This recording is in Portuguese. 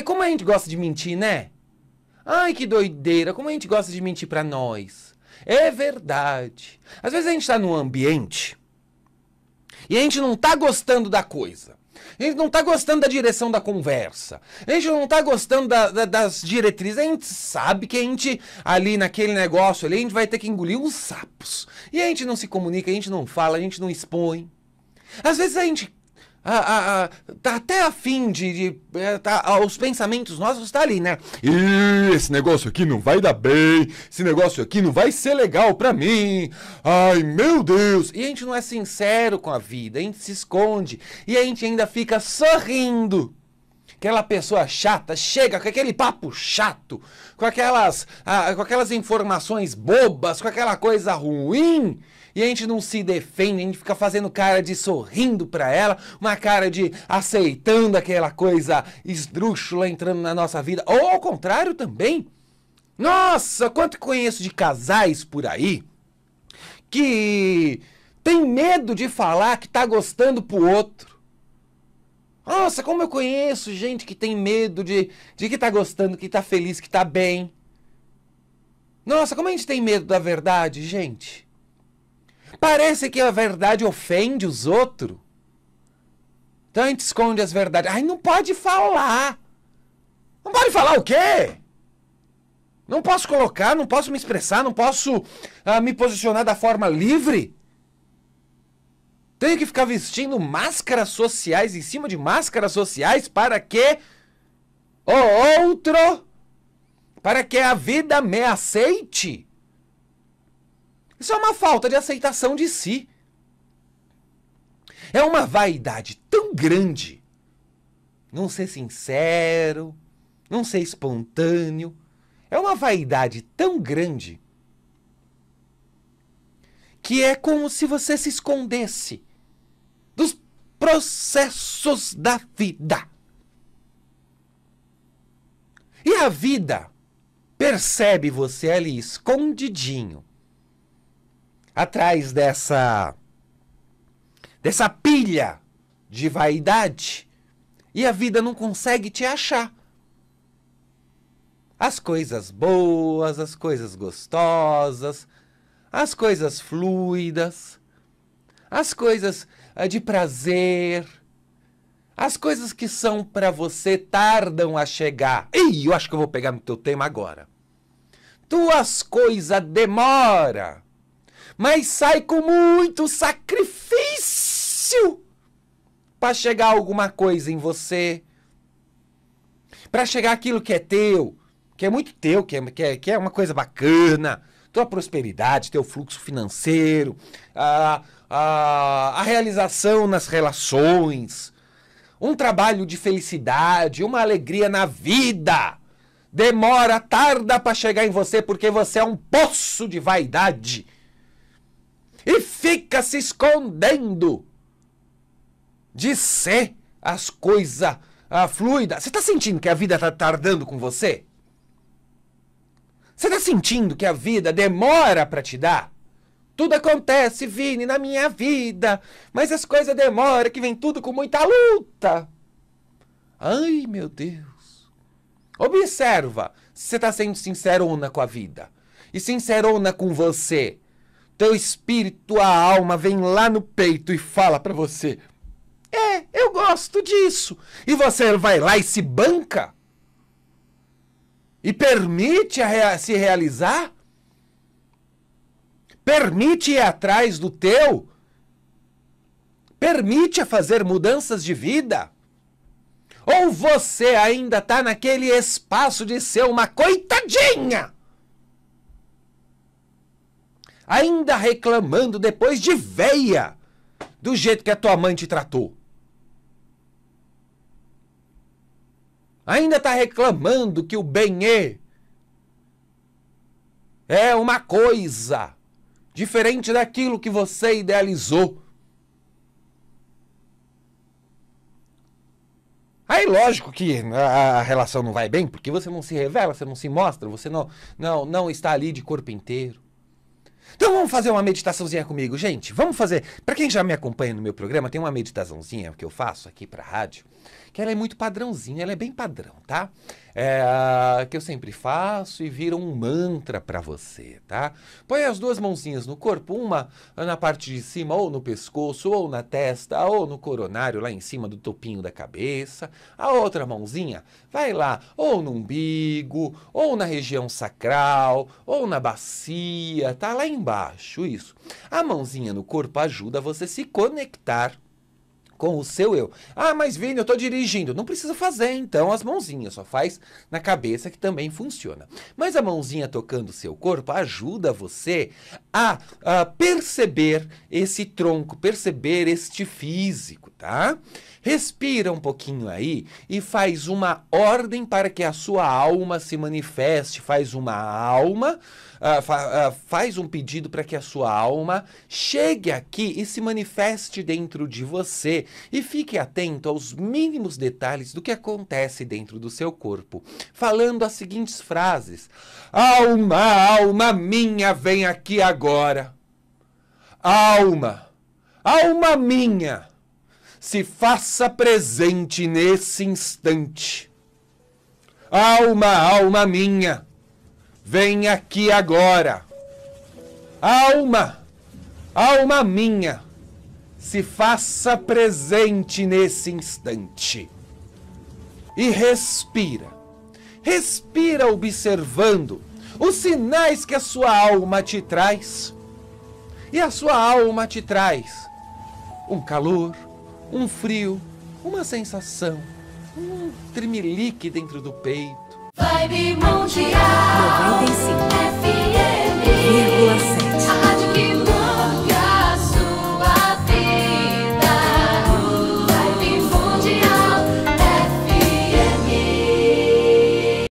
Ai, como a gente gosta de mentir, né? Ai, que doideira, como a gente gosta de mentir para nós. É verdade. Às vezes a gente está num ambiente e a gente não tá gostando da coisa. A gente não tá gostando da direção da conversa. A gente não tá gostando da, da, das diretrizes. A gente sabe que a gente, ali naquele negócio ali, a gente vai ter que engolir uns sapos. E a gente não se comunica, a gente não fala, a gente não expõe. Às vezes a gente a, ah, a, ah, ah, tá até afim de. de é, tá, os pensamentos nossos tá ali, né? E esse negócio aqui não vai dar bem, esse negócio aqui não vai ser legal pra mim. Ai, meu Deus! E a gente não é sincero com a vida, a gente se esconde e a gente ainda fica sorrindo. Aquela pessoa chata chega com aquele papo chato, com aquelas, ah, com aquelas informações bobas, com aquela coisa ruim e a gente não se defende, a gente fica fazendo cara de sorrindo para ela, uma cara de aceitando aquela coisa esdrúxula entrando na nossa vida. Ou ao contrário também. Nossa, quanto conheço de casais por aí que tem medo de falar que tá gostando pro outro. Nossa, como eu conheço gente que tem medo de, de que tá gostando, que tá feliz, que tá bem. Nossa, como a gente tem medo da verdade, gente. Parece que a verdade ofende os outros. Então a gente esconde as verdades. Ai, não pode falar. Não pode falar o quê? Não posso colocar, não posso me expressar, não posso ah, me posicionar da forma livre. Tenho que ficar vestindo máscaras sociais em cima de máscaras sociais para que o outro, para que a vida me aceite. Isso é uma falta de aceitação de si. É uma vaidade tão grande. Não ser sincero, não ser espontâneo. É uma vaidade tão grande que é como se você se escondesse dos processos da vida. E a vida percebe você ali escondidinho atrás dessa dessa pilha de vaidade e a vida não consegue te achar. As coisas boas, as coisas gostosas, as coisas fluidas, as coisas ah, de prazer, as coisas que são para você tardam a chegar. Ei, eu acho que eu vou pegar no teu tema agora. Tuas coisas demora mas sai com muito sacrifício para chegar alguma coisa em você, para chegar aquilo que é teu, que é muito teu, que é, que é, que é uma coisa bacana, tua prosperidade, teu fluxo financeiro, a, a, a realização nas relações, um trabalho de felicidade, uma alegria na vida. Demora, tarda para chegar em você porque você é um poço de vaidade e fica se escondendo de ser as coisas fluídas. Você está sentindo que a vida está tardando com você? Você está sentindo que a vida demora para te dar? Tudo acontece, Vini, na minha vida, mas as coisas demoram, que vem tudo com muita luta. Ai, meu Deus. Observa se você está sendo sincerona com a vida e sincerona com você teu espírito, a alma vem lá no peito e fala para você: "É, eu gosto disso". E você vai lá e se banca? E permite rea se realizar? Permite ir atrás do teu? Permite a fazer mudanças de vida? Ou você ainda está naquele espaço de ser uma coitadinha? ainda reclamando depois de veia do jeito que a tua mãe te tratou. Ainda está reclamando que o bem é, é uma coisa diferente daquilo que você idealizou. Aí, lógico que a relação não vai bem, porque você não se revela, você não se mostra, você não, não, não está ali de corpo inteiro. Então vamos fazer uma meditaçãozinha comigo, gente. Vamos fazer. Para quem já me acompanha no meu programa, tem uma meditaçãozinha que eu faço aqui para rádio, que ela é muito padrãozinha, ela é bem padrão, tá? É, que eu sempre faço e vira um mantra para você, tá? Põe as duas mãozinhas no corpo, uma na parte de cima, ou no pescoço, ou na testa, ou no coronário, lá em cima do topinho da cabeça. A outra mãozinha vai lá, ou no umbigo, ou na região sacral, ou na bacia, tá? Lá em embaixo, isso. A mãozinha no corpo ajuda você a se conectar com o seu eu. Ah, mas Vini, eu estou dirigindo. Não precisa fazer então as mãozinhas, só faz na cabeça que também funciona. Mas a mãozinha tocando o seu corpo ajuda você a, a perceber esse tronco, perceber este físico, tá? Respira um pouquinho aí e faz uma ordem para que a sua alma se manifeste, faz uma alma ah, fa, uh, faz um pedido para que a sua alma chegue aqui e se manifeste dentro de você. E fique atento aos mínimos detalhes do que acontece dentro do seu corpo. Falando as seguintes frases: Alma, alma minha, vem aqui agora. Alma, alma minha, se faça presente nesse instante. Alma, alma minha Vem aqui agora. Alma, alma minha, se faça presente nesse instante. E respira. Respira observando os sinais que a sua alma te traz. E a sua alma te traz um calor, um frio, uma sensação, um tremelique dentro do peito. Vibe Mundial.